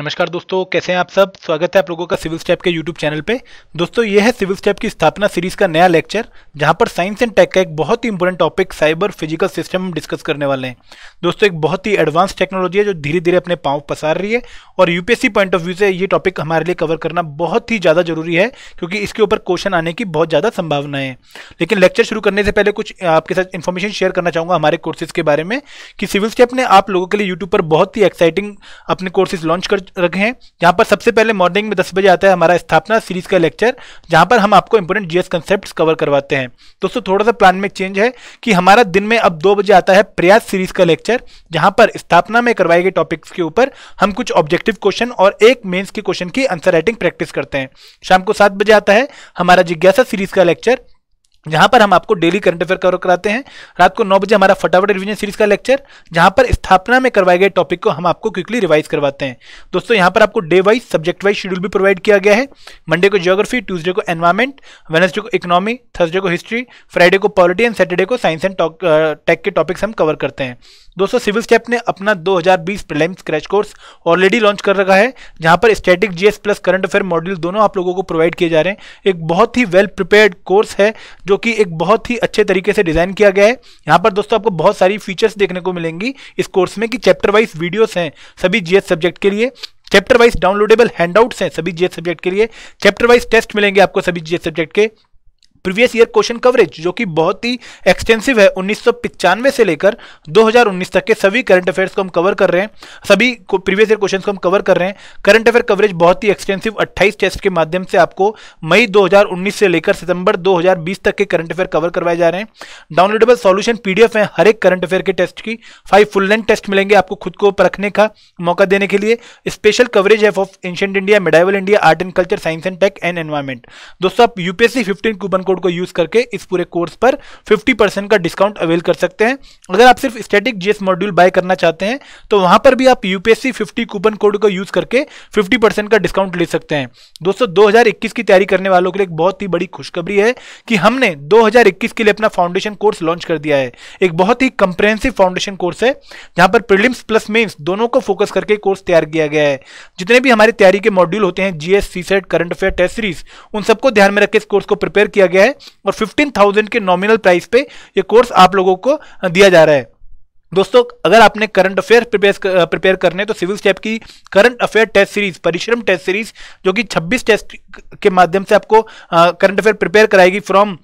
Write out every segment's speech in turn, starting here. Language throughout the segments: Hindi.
नमस्कार दोस्तों कैसे हैं आप सब स्वागत है आप लोगों का सिविल स्टेप के यूट्यूब चैनल पे दोस्तों ये है सिविल स्टेप की स्थापना सीरीज का नया लेक्चर जहां पर साइंस एंड टेक का एक बहुत ही important topic cyber physical system हम डिस्कस करने वाले हैं दोस्तों एक बहुत ही एडवांस टेक्नोलॉजी है जो धीरे धीरे अपने पाँव पसार रही है और यूपीएससी पॉइंट ऑफ व्यू से ये टॉपिक हमारे लिए कवर करना बहुत ही ज़्यादा जरूरी है क्योंकि इसके ऊपर क्वेश्चन आने की बहुत ज़्यादा संभावना है लेकिन लेक्चर शुरू करने से पहले कुछ आपके साथ इन्फॉर्मेशन शेयर करना चाहूँगा हमारे कोर्सेज के बारे में कि सिविल स्टेप ने आप लोगों के लिए यूट्यूब पर बहुत ही एक्साइटिंग अपने कोर्सेज लॉन्च कर रखे हैं जहाँ पर सबसे पहले मॉर्निंग में दस बजे आता है हमारा स्थापना सीरीज का लेक्चर जहाँ पर हम आपको इंपोर्टेंट जीएस कंसेप्ट कवर करवाते हैं दोस्तों थोड़ा सा प्लान में चेंज है कि हमारा दिन में अब दो बजे आता है प्रयास सीरीज का लेक्चर जहाँ पर स्थापना में करवाए गए टॉपिक्स के ऊपर हम कुछ ऑब्जेक्टिव क्वेश्चन और एक मेन्स के क्वेश्चन की आंसर राइटिंग प्रैक्टिस करते हैं शाम को सात बजे आता है हमारा जिज्ञासा सीरीज का लेक्चर जहां पर हम आपको डेली करंट अफेयर कवर कराते हैं रात को नौ बजे हमारा फटाफट रिवीजन सीरीज का लेक्चर जहां पर स्थापना में करवाए गए टॉपिक को हम आपको क्विकली रिवाइज करवाते हैं दोस्तों यहां पर आपको day wise subject wise schedule भी प्रोवाइड किया गया है मंडे को ज्योग्राफी ट्यूजडे को एनवायरमेंट वेनसडे को इकोनॉमी थर्सडे को हिस्ट्री फ्राइडे को पॉलिटी एंड सैटरडे को साइंस एंड टेक के टॉपिक्स हम कवर करते हैं दोस्तों सिविल स्टेप ने अपना 2020 prelims crash course already launch कर रखा है जहां पर static GS plus current affair module दोनों आप लोगों को प्रोवाइड किए जा रहे हैं एक बहुत ही वेल प्रिपेयर्ड कोर्स है जो कि एक बहुत ही अच्छे तरीके से डिज़ाइन किया गया है यहाँ पर दोस्तों आपको बहुत सारी फीचर्स देखने को मिलेंगी इस कोर्स में कि चैप्टर वाइज वीडियोस हैं सभी जीएस सब्जेक्ट के लिए चैप्टर वाइज डाउनलोडेबल हैंडआउट्स हैं सभी जीएस सब्जेक्ट के लिए चैप्टर वाइज टेस्ट मिलेंगे आपको सभी जीएस सब्जेक्ट के प्रीवियस ईयर क्वेश्चन कवरेज जो कि बहुत ही एक्सटेंसिव है उन्नीस से लेकर 2019 तक के सभी करंट अफेयर्स को हम कवर कर रहे हैं सभी प्रीवियस ईयर क्वेश्चन को हम कवर कर रहे हैं करंट अफेयर कवरेज बहुत ही एक्सटेंसिव 28 टेस्ट के माध्यम से आपको मई 2019 से लेकर सितंबर 2020 तक के करंट अफेयर कवर करवाए जा रहे हैं डाउनलोडेबल सॉल्यूशन पीडीएफ है हर एक करंट अफेयर के टेस्ट की फाइव फुल लेंथ टेस्ट मिलेंगे आपको खुद को परखने का मौका देने के लिए स्पेशल कवरेज है of ancient India medieval India art and culture science and tech and environment दोस्तों आप UPSC fifteen coupon code code को यूज करके इस पूरे कोर्स पर 50% का डिस्काउंट अवेल कर सकते हैं अगर आप सिर्फ स्टैटिक जीएस मॉड्यूल बाय करना चाहते हैं तो वहां पर भी आप यूपीएससी 50 कूपन कोड को यूज करके 50% का डिस्काउंट ले सकते हैं दोस्तों 2021 की तैयारी करने वालों के लिए एक बहुत ही बड़ी खुशखबरी है कि हमने दो के लिए अपना फाउंडेशन कोर्स लॉन्च कर दिया है एक बहुत ही कंप्रेहेंसिव फाउंडेशन कोर्स है जहां पर प्रिलिम्स प्लस मेन्स दोनों को फोकस करके कोर्स तैयार किया गया है जितने भी हमारी तैयारी के मॉड्यूल होते हैं GS CSAT current affair test series उन सबको ध्यान में रखकर इस कोर्स को प्रिपेयर किया गया गया है और फिफ्टीन थाउजेंड के नॉमिनल प्राइस पे ये कोर्स आप लोगों को दिया जा रहा है दोस्तों अगर आपने करंट अफेयर प्रिपेयर प्रिपेयर करने तो सिविल स्टेप की करंट अफेयर टेस्ट सीरीज परिश्रम टेस्ट सीरीज जो कि 26 टेस्ट के माध्यम से आपको करंट अफेयर प्रिपेयर कराएगी फ्रॉम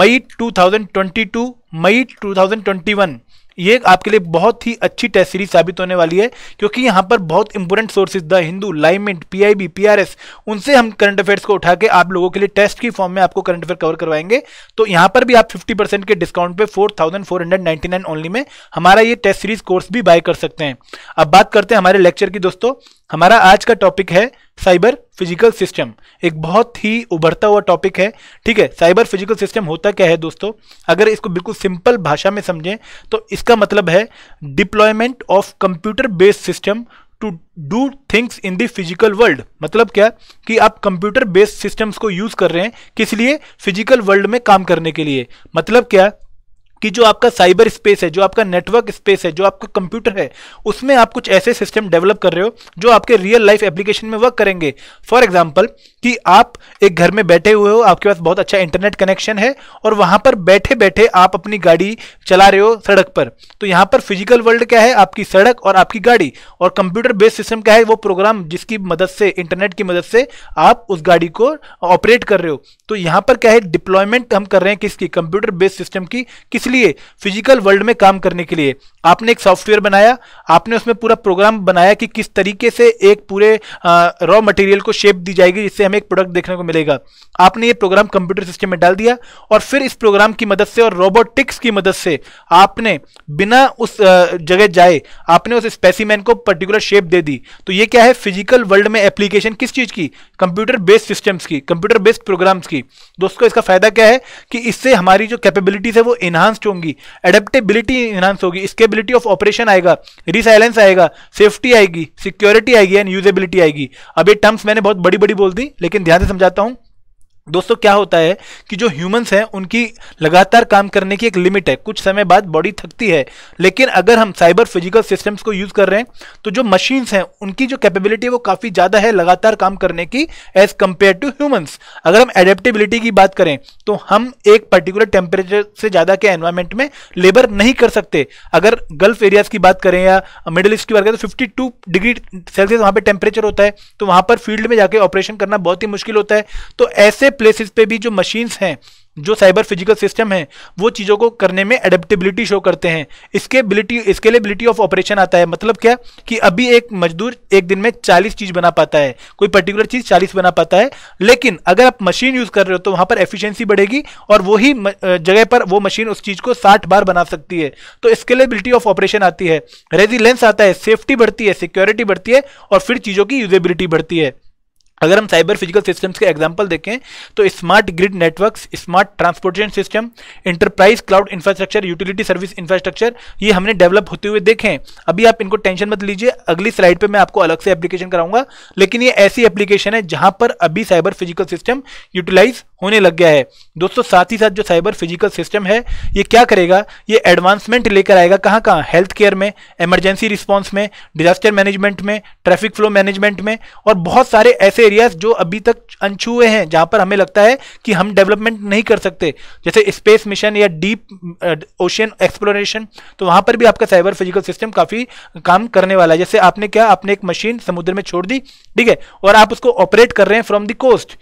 मई 2022 मई 2021 ये आपके लिए बहुत ही अच्छी टेस्ट सीरीज साबित होने वाली है क्योंकि यहाँ पर बहुत इंपॉर्टेंट सोर्सेज द हिंदू लाइमेंट पीआईबी पीआरएस उनसे हम करंट अफेयर्स को उठा के आप लोगों के लिए टेस्ट की फॉर्म में आपको करंट अफेयर कवर करवाएंगे तो यहाँ पर भी आप 50% के डिस्काउंट पे 4499 ओनली में हमारा ये टेस्ट सीरीज कोर्स भी बाय कर सकते हैं अब बात करते हैं हमारे लेक्चर की दोस्तों हमारा आज का टॉपिक है साइबर फिजिकल सिस्टम एक बहुत ही उभरता हुआ टॉपिक है ठीक है साइबर फिजिकल सिस्टम होता क्या है दोस्तों अगर इसको बिल्कुल सिंपल भाषा में समझें तो इसका मतलब है deployment of computer based system to do things in the physical world मतलब क्या कि आप कंप्यूटर बेस्ड सिस्टम्स को यूज कर रहे हैं किस लिए फिजिकल वर्ल्ड में काम करने के लिए मतलब क्या कि जो आपका साइबर स्पेस है जो आपका नेटवर्क स्पेस है जो आपका कंप्यूटर है उसमें आप कुछ ऐसे सिस्टम डेवलप कर रहे हो जो आपके रियल लाइफ एप्लीकेशन में वर्क करेंगे फॉर एग्जाम्पल कि आप एक घर में बैठे हुए हो आपके पास बहुत अच्छा इंटरनेट कनेक्शन है और वहां पर बैठे बैठे आप अपनी गाड़ी चला रहे हो सड़क पर तो यहां पर फिजिकल वर्ल्ड क्या है आपकी सड़क और आपकी गाड़ी और कंप्यूटर बेस्ड सिस्टम क्या है वो प्रोग्राम जिसकी मदद से इंटरनेट की मदद से आप उस गाड़ी को ऑपरेट कर रहे हो तो यहां पर क्या है डिप्लॉयमेंट हम कर रहे हैं किसकी कंप्यूटर बेस्ड सिस्टम की किस लिए फिजिकल वर्ल्ड में काम करने के लिए आपने एक सॉफ्टवेयर बनाया आपने उसमें पूरा प्रोग्राम बनाया कि किस तरीके से एक पूरे रॉ मटेरियल को शेप दी जाएगी जिससे हमें एक प्रोडक्ट देखने को मिलेगा आपने ये प्रोग्राम कंप्यूटर सिस्टम में डाल दिया और फिर इस प्रोग्राम की मदद से और रोबोटिक्स की मदद से आपने बिना उस जगह जाए आपने उस स्पेसीमैन को पर्टिकुलर शेप दे दी तो ये क्या है फिजिकल वर्ल्ड में एप्लीकेशन किस चीज़ की कंप्यूटर बेस्ड सिस्टम्स की कंप्यूटर बेस्ड प्रोग्राम्स की दोस्तों इसका फायदा क्या है कि इससे हमारी जो कैपेबिलिटीज है वो इनहांस इन्हांस्ड होंगी एडेप्टेबिलिटी इन्हांस होगी स्केबिलिटी ऑफ ऑपरेशन आएगा रिसाइलेंस आएगा सेफ्टी आएगी सिक्योरिटी आएगी एंड यूजेबिलिटी आएगी अब ये टर्म्स मैंने बहुत बड़ी बड़ी बोल दी लेकिन ध्यान से समझाता हूँ दोस्तों क्या होता है कि जो ह्यूमंस हैं उनकी लगातार काम करने की एक लिमिट है कुछ समय बाद बॉडी थकती है लेकिन अगर हम साइबर फिजिकल सिस्टम्स को यूज़ कर रहे हैं तो जो मशीन्स हैं उनकी जो कैपेबिलिटी वो काफ़ी ज़्यादा है लगातार काम करने की एज कम्पेयर टू ह्यूमंस अगर हम एडेप्टेबिलिटी की बात करें तो हम एक पर्टिकुलर टेम्परेचर से ज़्यादा के एनवायरमेंट में लेबर नहीं कर सकते अगर गल्फ एरियाज़ की बात करें या मिडल ईस्ट की बात करें तो फिफ्टी डिग्री सेल्सियस वहाँ पर टेम्परेचर होता है तो वहाँ पर फील्ड में जाकर ऑपरेशन करना बहुत ही मुश्किल होता है तो ऐसे प्लेसेस पे भी जो मशीन्स हैं जो साइबर फिजिकल सिस्टम है वो चीज़ों को करने में अडेप्टेबिलिटी शो करते हैं इसके बिलिटी स्केलेबिलिटी ऑफ ऑपरेशन आता है मतलब क्या कि अभी एक मजदूर एक दिन में 40 चीज़ बना पाता है कोई पर्टिकुलर चीज़ 40 बना पाता है लेकिन अगर आप मशीन यूज़ कर रहे हो तो वहाँ पर एफिशिएंसी बढ़ेगी और वही जगह पर वो मशीन उस चीज़ को साठ बार बना सकती है तो स्केलेबिलिटी ऑफ ऑपरेशन आती है रेजिलेंस आता है सेफ्टी बढ़ती है सिक्योरिटी बढ़ती है और फिर चीज़ों की यूजेबिलिटी बढ़ती है अगर हम साइबर फिजिकल सिस्टम्स के एग्जांपल देखें तो smart grid networks smart transportation system enterprise cloud infrastructure utility service infrastructure ये हमने डेवलप होते हुए देखे हैं अभी आप इनको टेंशन मत लीजिए अगली स्लाइड पे मैं आपको अलग से एप्लीकेशन कराऊंगा लेकिन ये ऐसी एप्लीकेशन है जहां पर अभी साइबर फिजिकल सिस्टम यूटिलाइज होने लग गया है दोस्तों साथ ही साथ जो साइबर फिजिकल सिस्टम है ये क्या करेगा ये एडवांसमेंट लेकर आएगा कहाँ कहाँ हेल्थ केयर में एमरजेंसी रिस्पॉन्स में डिजास्टर मैनेजमेंट में ट्रैफिक फ्लो मैनेजमेंट में और बहुत सारे ऐसे एरियाज जो अभी तक अनछुए हैं जहां पर हमें लगता है कि हम डेवलपमेंट नहीं कर सकते जैसे स्पेस मिशन या डीप ओशियन एक्सप्लोरेशन तो वहां पर भी आपका साइबर फिजिकल सिस्टम काफी काम करने वाला है जैसे आपने क्या आपने एक मशीन समुद्र में छोड़ दी ठीक है और आप उसको ऑपरेट कर रहे हैं फ्रॉम दी कोस्ट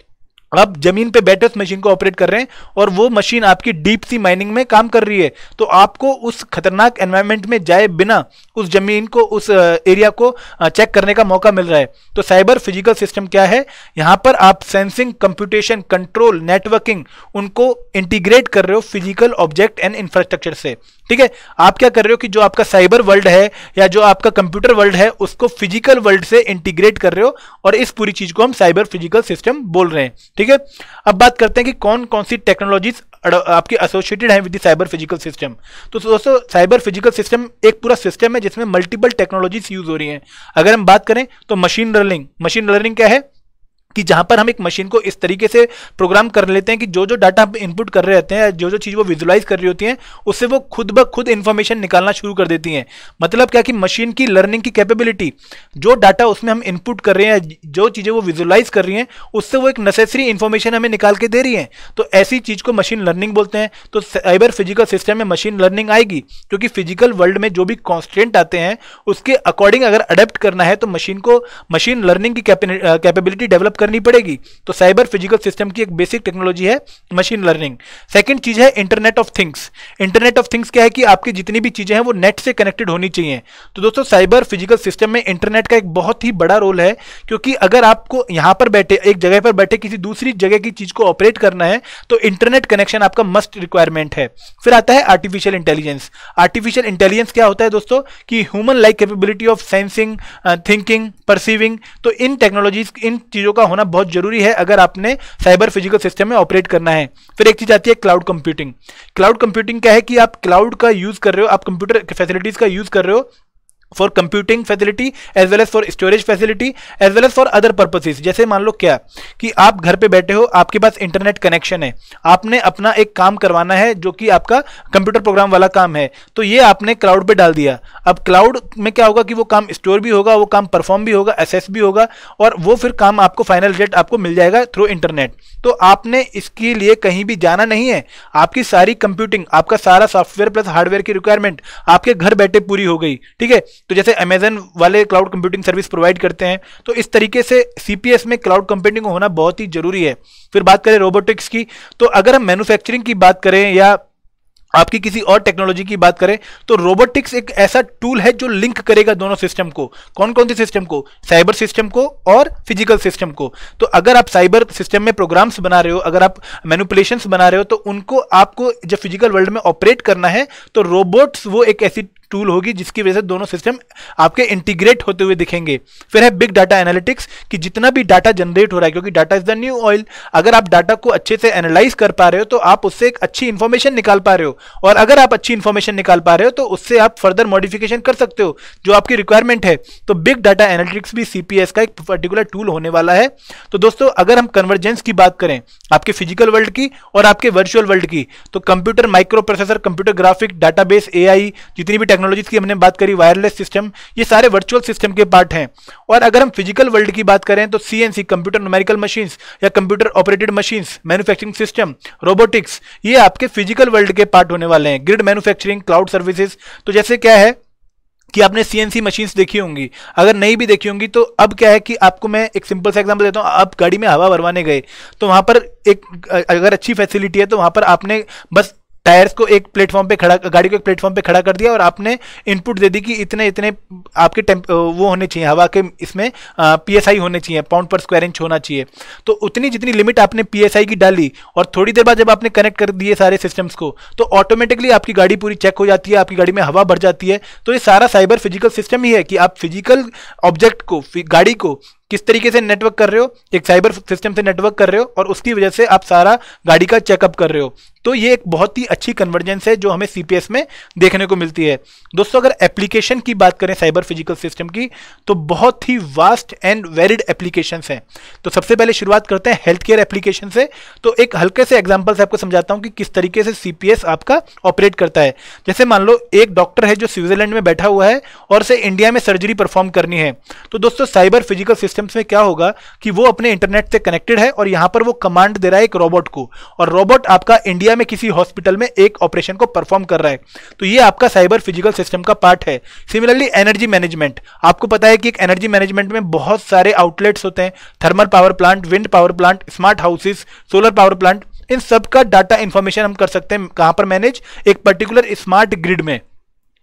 आप जमीन पे बैठे उस मशीन को ऑपरेट कर रहे हैं और वो मशीन आपकी डीप सी माइनिंग में काम कर रही है तो आपको उस खतरनाक एनवायरमेंट में जाए बिना उस जमीन को उस एरिया को चेक करने का मौका मिल रहा है तो साइबर फिजिकल सिस्टम क्या है यहाँ पर आप सेंसिंग कंप्यूटेशन कंट्रोल नेटवर्किंग उनको इंटीग्रेट कर रहे हो फिजिकल ऑब्जेक्ट एंड इंफ्रास्ट्रक्चर से ठीक है आप क्या कर रहे हो कि जो आपका साइबर वर्ल्ड है या जो आपका कंप्यूटर वर्ल्ड है उसको फिजिकल वर्ल्ड से इंटीग्रेट कर रहे हो और इस पूरी चीज को हम साइबर फिजिकल सिस्टम बोल रहे हैं ठीक ठीक है अब बात करते हैं कि कौन कौन सी टेक्नोलॉजीज आपकी एसोसिएटेड है with the cyber physical system तो दोस्तों साइबर फिजिकल सिस्टम एक पूरा सिस्टम है जिसमें मल्टीपल टेक्नोलॉजीज यूज हो रही हैं अगर हम बात करें तो मशीन लर्निंग मशीन लर्निंग क्या है कि जहां पर हम एक मशीन को इस तरीके से प्रोग्राम कर लेते हैं कि जो जो डाटा हम इनपुट कर रहे होते हैं जो जो चीज़ वो विजुलाइज कर रही होती हैं उससे वो खुद ब खुद इंफॉर्मेशन निकालना शुरू कर देती हैं मतलब क्या कि मशीन की लर्निंग की कैपेबिलिटी जो डाटा उसमें हम इनपुट कर रहे हैं जो चीज़ें वो विजुलाइज कर रही हैं उससे वो एक नेसेसरी इन्फॉर्मेशन हमें निकाल के दे रही है तो ऐसी चीज़ को मशीन लर्निंग बोलते हैं तो साइबर फिजिकल सिस्टम में मशीन लर्निंग आएगी क्योंकि फिजिकल वर्ल्ड में जो भी कॉन्स्टेंट आते हैं उसके अकॉर्डिंग अगर अडेप्ट करना है तो मशीन को मशीन लर्निंग की कैपेबिलिटी डेवलप करनी पड़ेगी तो साइबर फिजिकल सिस्टम की एक बेसिक टेक्नोलॉजी है मशीन लर्निंग सेकंड चीज है internet of things internet of things क्या है कि आपकी जितनी भी चीजें हैं वो नेट से कनेक्टेड होनी चाहिए तो दोस्तों साइबर फिजिकल सिस्टम में इंटरनेट का एक बहुत ही बड़ा रोल है क्योंकि अगर आपको यहां पर बैठे एक जगह पर बैठे किसी दूसरी जगह की चीज को ऑपरेट करना है तो इंटरनेट कनेक्शन आपका मस्ट रिक्वायरमेंट है फिर आता है आर्टिफिशियल इंटेलिजेंस आर्टिफिशियल इंटेलिजेंस क्या होता है दोस्तों कि human like capability of sensing thinking perceiving तो इन टेक्नोलॉजी इन चीजों का होना बहुत जरूरी है अगर आपने साइबर फिजिकल सिस्टम में ऑपरेट करना है फिर एक चीज आती है क्लाउड कंप्यूटिंग क्लाउड कंप्यूटिंग क्या है कि आप क्लाउड का यूज कर रहे हो आप कंप्यूटर फैसिलिटीज का यूज कर रहे हो for computing facility as well as for storage facility as well as for other purposes जैसे मान लो क्या कि आप घर पे बैठे हो आपके पास इंटरनेट कनेक्शन है आपने अपना एक काम करवाना है जो कि आपका कंप्यूटर प्रोग्राम वाला काम है तो ये आपने क्लाउड पे डाल दिया अब क्लाउड में क्या होगा कि वो काम स्टोर भी होगा वो काम परफॉर्म भी होगा एसेस भी होगा और वो फिर काम आपको फाइनल रिजल्ट आपको मिल जाएगा थ्रू इंटरनेट तो आपने इसके लिए कहीं भी जाना नहीं है आपकी सारी कंप्यूटिंग आपका सारा सॉफ्टवेयर प्लस हार्डवेयर की रिक्वायरमेंट आपके घर बैठे पूरी हो गई ठीक है तो जैसे अमेजन वाले क्लाउड कंप्यूटिंग सर्विस प्रोवाइड करते हैं तो इस तरीके से सीपीएस में क्लाउड कंप्यूटिंग होना बहुत ही जरूरी है फिर बात करें रोबोटिक्स की तो अगर हम मैन्युफैक्चरिंग की बात करें या आपकी किसी और टेक्नोलॉजी की बात करें तो रोबोटिक्स एक ऐसा टूल है जो लिंक करेगा दोनों सिस्टम को कौन कौन से सिस्टम को साइबर सिस्टम को और फिजिकल सिस्टम को तो अगर आप साइबर सिस्टम में प्रोग्राम्स बना रहे हो अगर आप मैनुपुलेशंस बना रहे हो तो उनको आपको जब फिजिकल वर्ल्ड में ऑपरेट करना है तो रोबोट्स वो एक ऐसी टूल होगी जिसकी वजह से दोनों सिस्टम आपके इंटीग्रेट होते हुए दिखेंगे फिर है बिग डाटा एनालिटिक्स कि जितना भी डाटा जनरेट हो रहा है क्योंकि data is the new oil अगर आप डाटा को अच्छे से एनालाइज कर पा रहे हो तो आप उससे एक अच्छी इंफॉर्मेशन निकाल पा रहे हो और अगर आप अच्छी इंफॉर्मेशन निकाल पा रहे हो तो उससे आप फर्दर मॉडिफिकेशन कर सकते हो जो आपकी रिक्वायरमेंट है तो बिग डाटा एनालिटिक्स भी सीपीएस का एक पर्टिकुलर टूल होने वाला है तो दोस्तों अगर हम कन्वर्जेंस की बात करें आपके फिजिकल वर्ल्ड की और आपके वर्चुअल वर्ल्ड की तो computer microprocessor computer graphic database जितनी भी टेक्नोलॉजीज की हमने बात करी वायरलेस सिस्टम ये सारे वर्चुअल सिस्टम के पार्ट हैं और अगर हम फिजिकल वर्ल्ड की बात करें तो सीएनसी कंप्यूटर न्यूमेरिकल मशीन्स या computer operated machines manufacturing system robotics ये आपके फिजिकल वर्ल्ड के पार्ट होने वाले हैं ग्रिड मैन्युफैक्चरिंग क्लाउड सर्विसेज तो जैसे क्या है कि आपने सीएनसी मशीन्स देखी होंगी अगर नहीं भी देखी होंगी तो अब क्या है कि आपको मैं एक सिंपल सा एग्जांपल देता हूँ आप गाड़ी में हवा भरवाने गए तो वहाँ पर एक अगर अच्छी फैसिलिटी है तो वहाँ पर आपने बस टायर्स को एक प्लेटफॉर्म पे खड़ा गाड़ी को एक प्लेटफॉर्म पे खड़ा कर दिया और आपने इनपुट दे दी कि इतने इतने आपके टेम्प वो होने चाहिए हवा के इसमें पी एस आई होने चाहिए पाउंड पर स्क्वायर इंच होना चाहिए तो उतनी जितनी लिमिट आपने पी एस आई की डाली और थोड़ी देर बाद जब आपने कनेक्ट कर दिए सारे सिस्टम्स को तो ऑटोमेटिकली आपकी गाड़ी पूरी चेक हो जाती है आपकी गाड़ी में हवा भर जाती है तो ये सारा साइबर फिजिकल सिस्टम ही है कि आप फिजिकल ऑब्जेक्ट को गाड़ी को किस तरीके से नेटवर्क कर रहे हो एक साइबर सिस्टम से नेटवर्क कर रहे हो और उसकी वजह से आप सारा गाड़ी का चेकअप कर रहे हो तो ये एक बहुत ही अच्छी कन्वर्जेंस है जो हमें सीपीएस में देखने को मिलती है दोस्तों अगर एप्लीकेशन की बात करें साइबर फिजिकल सिस्टम की तो बहुत ही वास्ट एंड वेरिड एप्लीकेशन हैं तो सबसे पहले शुरुआत करते हैं हेल्थ केयर एप्लीकेशन से तो एक हल्के से एग्जाम्पल से आपको समझाता हूँ कि किस तरीके से सी आपका ऑपरेट करता है जैसे मान लो एक डॉक्टर है जो स्विट्जरलैंड में बैठा हुआ है और से इंडिया में सर्जरी परफॉर्म करनी है तो दोस्तों साइबर फिजिकल सिस्टम सिस्टम्स में क्या होगा कि वो अपने इंटरनेट से कनेक्टेड है और यहाँ पर वो कमांड दे रहा है एक रोबोट को और रोबोट आपका इंडिया में किसी हॉस्पिटल में एक ऑपरेशन को परफॉर्म कर रहा है तो ये आपका साइबर फिजिकल सिस्टम का पार्ट है सिमिलरली एनर्जी मैनेजमेंट आपको पता है कि एक एनर्जी मैनेजमेंट में बहुत सारे आउटलेट्स होते हैं thermal power plant wind power plant smart houses solar power plant इन सब का डाटा इन्फॉर्मेशन हम कर सकते हैं कहां पर मैनेज एक पर्टिकुलर स्मार्ट ग्रिड में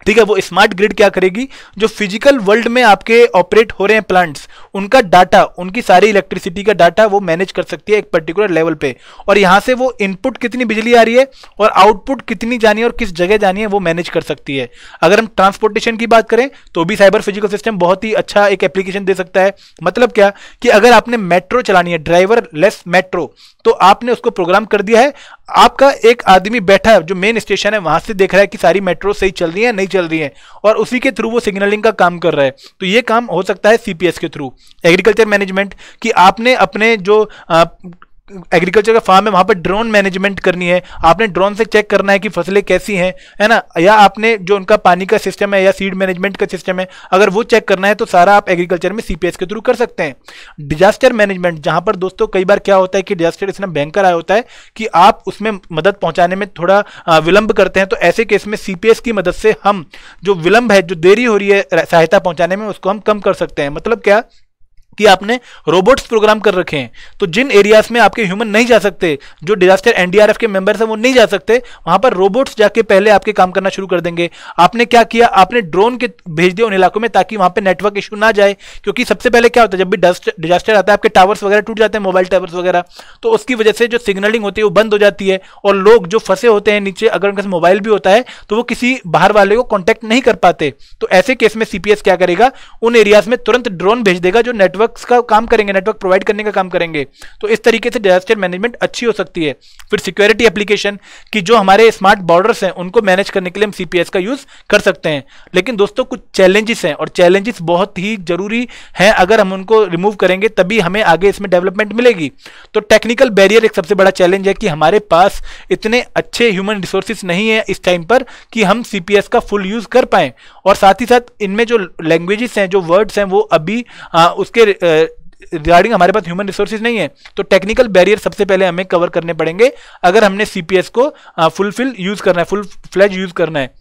ठीक है वो स्मार्ट ग्रिड क्या करेगी जो फिजिकल वर्ल्ड में आपके ऑपरेट हो रहे हैं प्लांट्स उनका डाटा उनकी सारी इलेक्ट्रिसिटी का डाटा वो मैनेज कर सकती है एक पर्टिकुलर लेवल पे और यहां से वो इनपुट कितनी बिजली आ रही है और आउटपुट कितनी जानी है और किस जगह जानी है वो मैनेज कर सकती है अगर हम ट्रांसपोर्टेशन की बात करें तो भी साइबर फिजिकल सिस्टम बहुत ही अच्छा एक एप्लीकेशन दे सकता है मतलब क्या कि अगर आपने मेट्रो चलानी है ड्राइवर लेस मेट्रो तो आपने उसको प्रोग्राम कर दिया है आपका एक आदमी बैठा है जो मेन स्टेशन है वहां से देख रहा है कि सारी मेट्रो सही चल रही है नहीं चल रही है और उसी के थ्रू वो सिग्नलिंग का काम कर रहा है तो ये काम हो सकता है सीपीएस के थ्रू एग्रीकल्चर मैनेजमेंट कि आपने अपने जो आ, एग्रीकल्चर का फार्म है वहाँ पर ड्रोन मैनेजमेंट करनी है आपने ड्रोन से चेक करना है कि फसलें कैसी हैं है ना या आपने जो उनका पानी का सिस्टम है या सीड मैनेजमेंट का सिस्टम है अगर वो चेक करना है तो सारा आप एग्रीकल्चर में सीपीएस के थ्रू कर सकते हैं डिजास्टर मैनेजमेंट जहाँ पर दोस्तों कई बार क्या होता है कि डिजास्टर इतना भयंकर आया होता है कि आप उसमें मदद पहुँचाने में थोड़ा विलंब करते हैं तो ऐसे केस में सीपीएस की मदद से हम जो विलंब है जो देरी हो रही है सहायता पहुँचाने में उसको हम कम कर सकते हैं मतलब क्या कि आपने रोबोट्स प्रोग्राम कर रखे हैं तो जिन एरियाज में आपके ह्यूमन नहीं जा सकते जो डिजास्टर एनडीआरएफ के मेंबर्स हैं वो नहीं जा सकते वहां पर रोबोट्स जाके पहले आपके काम करना शुरू कर देंगे आपने क्या किया आपने ड्रोन के भेज दिया उन इलाकों में ताकि वहां पर नेटवर्क इशू ना जाए क्योंकि सबसे पहले क्या होता है जब भी डिजास्टर आता है आपके टावर्स वगैरह टूट जाते हैं मोबाइल टावर्स वगैरह तो उसकी वजह से जो सिग्नलिंग होती है वो बंद हो जाती है और लोग जो फंसे होते हैं नीचे अगर उनके मोबाइल भी होता है तो वो किसी बाहर वाले को कॉन्टेक्ट नहीं कर पाते तो ऐसे केस में सीपीएस क्या करेगा उन एरियाज में तुरंत ड्रोन भेज देगा जो नेटवर्क नेटवर्क का काम करेंगे नेटवर्क प्रोवाइड करने का काम करेंगे तो इस तरीके से डिजास्टर मैनेजमेंट अच्छी हो सकती है फिर सिक्योरिटी एप्लीकेशन की जो हमारे स्मार्ट बॉर्डर्स हैं उनको मैनेज करने के लिए हम सीपीएस का यूज़ कर सकते हैं लेकिन दोस्तों कुछ चैलेंजेस हैं और चैलेंजेस बहुत ही ज़रूरी हैं अगर हम उनको रिमूव करेंगे तभी हमें आगे इसमें डेवलपमेंट मिलेगी तो टेक्निकल बैरियर एक सबसे बड़ा चैलेंज है कि हमारे पास इतने अच्छे ह्यूमन रिसोर्सेज नहीं है इस टाइम पर कि हम सीपीएस का फुल यूज़ कर पाए और साथ ही साथ इनमें जो लैंग्वेजेस हैं जो वर्ड्स हैं वो अभी आ, उसके रिगार्डिंग हमारे पास ह्यूमन रिसोर्सेज नहीं है तो टेक्निकल बैरियर सबसे पहले हमें कवर करने पड़ेंगे अगर हमने सीपीएस को फुलफिल यूज करना है फुल फ्लैज यूज करना है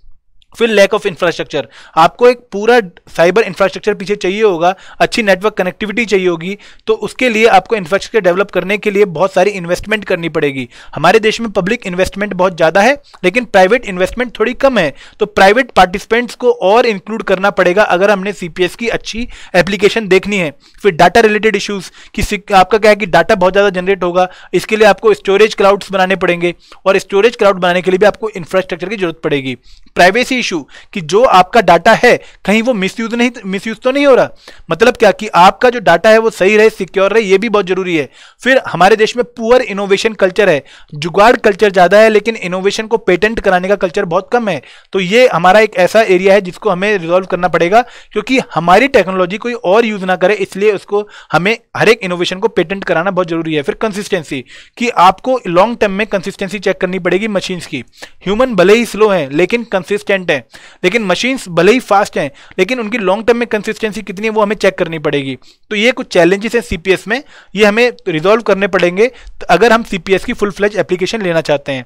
फिर लैक ऑफ इंफ्रास्ट्रक्चर आपको एक पूरा साइबर इंफ्रास्ट्रक्चर पीछे चाहिए होगा अच्छी नेटवर्क कनेक्टिविटी चाहिए होगी तो उसके लिए आपको इंफ्रास्ट्रक्चर डेवलप करने के लिए बहुत सारी इन्वेस्टमेंट करनी पड़ेगी हमारे देश में पब्लिक इन्वेस्टमेंट बहुत ज़्यादा है लेकिन प्राइवेट इन्वेस्टमेंट थोड़ी कम है तो प्राइवेट पार्टिसिपेंट्स को और इंक्लूड करना पड़ेगा अगर हमने सी की अच्छी एप्लीकेशन देखनी है फिर डाटा रिलेटेड इशूज़ कि आपका क्या है कि डाटा बहुत ज़्यादा जनरेट होगा इसके लिए आपको स्टोरेज क्लाउड्स बनाने पड़ेंगे और स्टोरेज क्लाउड बनाने के लिए भी आपको इंफ्रास्ट्रक्चर की जरूरत पड़ेगी प्राइवेसी इशू कि जो आपका डाटा है कहीं वो मिसयूज नहीं मिसयूज तो नहीं हो रहा मतलब क्या कि आपका जो डाटा है वो सही रहे सिक्योर रहे ये भी बहुत जरूरी है फिर हमारे देश में पुअर इनोवेशन कल्चर है जुगाड़ कल्चर ज्यादा है लेकिन इनोवेशन को पेटेंट कराने का कल्चर बहुत कम है तो ये हमारा एक ऐसा एरिया है जिसको हमें रिजोल्व करना पड़ेगा क्योंकि हमारी टेक्नोलॉजी कोई और यूज ना करे इसलिए उसको हमें हर एक इनोवेशन को पेटेंट कराना बहुत जरूरी है फिर कंसिस्टेंसी कि आपको लॉन्ग टर्म में कंसिस्टेंसी चेक करनी पड़ेगी मशीन्स की ह्यूमन भले ही स्लो है लेकिन कंसिस्टेंट है लेकिन मशीन्स भले ही फास्ट हैं लेकिन उनकी लॉन्ग टर्म में कंसिस्टेंसी कितनी है वो हमें चेक करनी पड़ेगी तो ये कुछ चैलेंजेस हैं सीपीएस में ये हमें रिजोल्व करने पड़ेंगे तो अगर हम सीपीएस की फुल फ्लेज एप्लीकेशन लेना चाहते हैं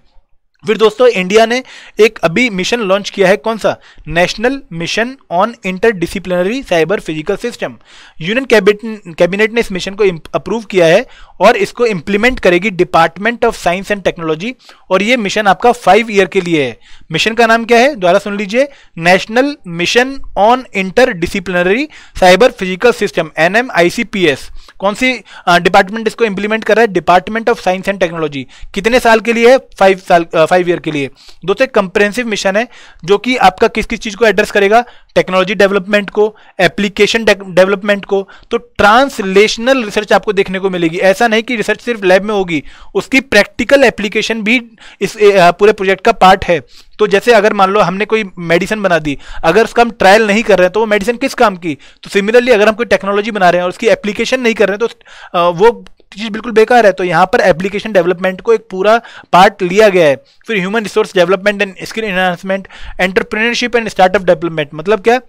फिर दोस्तों इंडिया ने एक अभी मिशन लॉन्च किया है कौन सा national mission on interdisciplinary cyber physical system union cabinet ने इस मिशन को अप्रूव किया है और इसको इम्प्लीमेंट करेगी department of science and technology और ये मिशन आपका फाइव ईयर के लिए है मिशन का नाम क्या है दोबारा सुन लीजिए national mission on interdisciplinary cyber physical system N M I C P S कौन सी डिपार्टमेंट इसको इंप्लीमेंट कर रहा है department of science and technology कितने साल के लिए है फाइव साल फाइव ईयर के लिए दोस्तों कंप्रेंसिव मिशन है जो कि आपका किस किस चीज़ को एड्रेस करेगा टेक्नोलॉजी डेवलपमेंट को एप्लीकेशन डेवलपमेंट को तो ट्रांसलेशनल रिसर्च आपको देखने को मिलेगी ऐसा नहीं कि रिसर्च सिर्फ लैब में होगी उसकी प्रैक्टिकल एप्लीकेशन भी इस पूरे प्रोजेक्ट का पार्ट है तो जैसे अगर मान लो हमने कोई मेडिसिन बना दी अगर उसका हम ट्रायल नहीं कर रहे हैं तो वो मेडिसिन किस काम की तो सिमिलरली अगर हम कोई टेक्नोलॉजी बना रहे हैं और उसकी एप्लीकेशन नहीं कर रहे हैं तो वो चीज़ बिल्कुल बेकार है तो यहाँ पर एप्लीकेशन डेवलपमेंट को एक पूरा पार्ट लिया गया है फिर human resource development and skill enhancement entrepreneurship and startup development मतलब क्या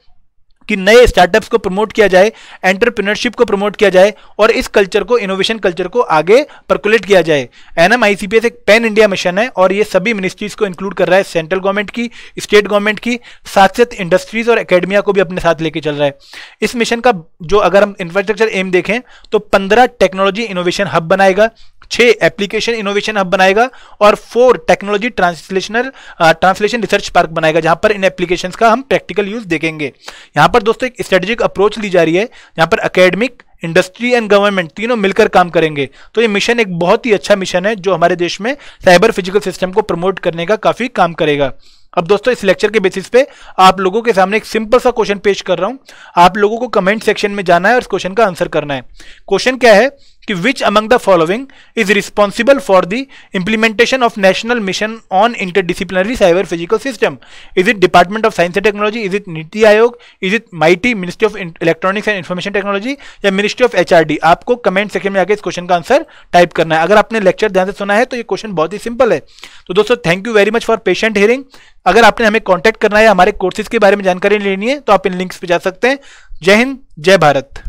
कि नए स्टार्टअप्स को प्रमोट किया जाए एंटरप्रेन्योरशिप को प्रमोट किया जाए और इस कल्चर को इनोवेशन कल्चर को आगे परकुलेट किया जाए एन एम एक पैन इंडिया मिशन है और ये सभी मिनिस्ट्रीज को इंक्लूड कर रहा है सेंट्रल गवर्नमेंट की स्टेट गवर्नमेंट की साथ साथ इंडस्ट्रीज और अकेडमिया को भी अपने साथ लेके चल रहा है इस मिशन का जो अगर हम इंफ्रास्ट्रक्चर एम देखें तो पंद्रह टेक्नोलॉजी इनोवेशन हब बनाएगा छः एप्लीकेशन इनोवेशन हब बनाएगा और four technology translational translation research park बनाएगा जहां पर इन एप्लीकेशन का हम प्रैक्टिकल यूज देखेंगे यहां पर दोस्तों एक स्ट्रेटेजिक अप्रोच ली जा रही है यहाँ पर अकेडमिक इंडस्ट्री एंड गवर्नमेंट तीनों मिलकर काम करेंगे तो ये मिशन एक बहुत ही अच्छा मिशन है जो हमारे देश में साइबर फिजिकल सिस्टम को प्रमोट करने का काफी काम करेगा अब दोस्तों इस लेक्चर के बेसिस पे आप लोगों के सामने एक सिंपल सा क्वेश्चन पेश कर रहा हूं आप लोगों को कमेंट सेक्शन में जाना है और इस क्वेश्चन का आंसर करना है क्वेश्चन क्या है कि which among the following is responsible for the implementation of national mission on interdisciplinary cyber physical system is it department of science and technology is it NITI Aayog is it MeitY ministry of electronics and information technology या मिनिस्ट्री ऑफ एच आपको कमेंट सेक्शन में आकर इस क्वेश्चन का आंसर टाइप करना है अगर आपने लेक्चर ध्यान से सुना है तो ये क्वेश्चन बहुत ही सिंपल है तो दोस्तों thank you very much for patient hearing अगर आपने हमें कॉन्टैक्ट करना है हमारे कोर्सेज के बारे में जानकारी लेनी है तो आप इन लिंक्स पर जा सकते हैं जय हिंद जय भारत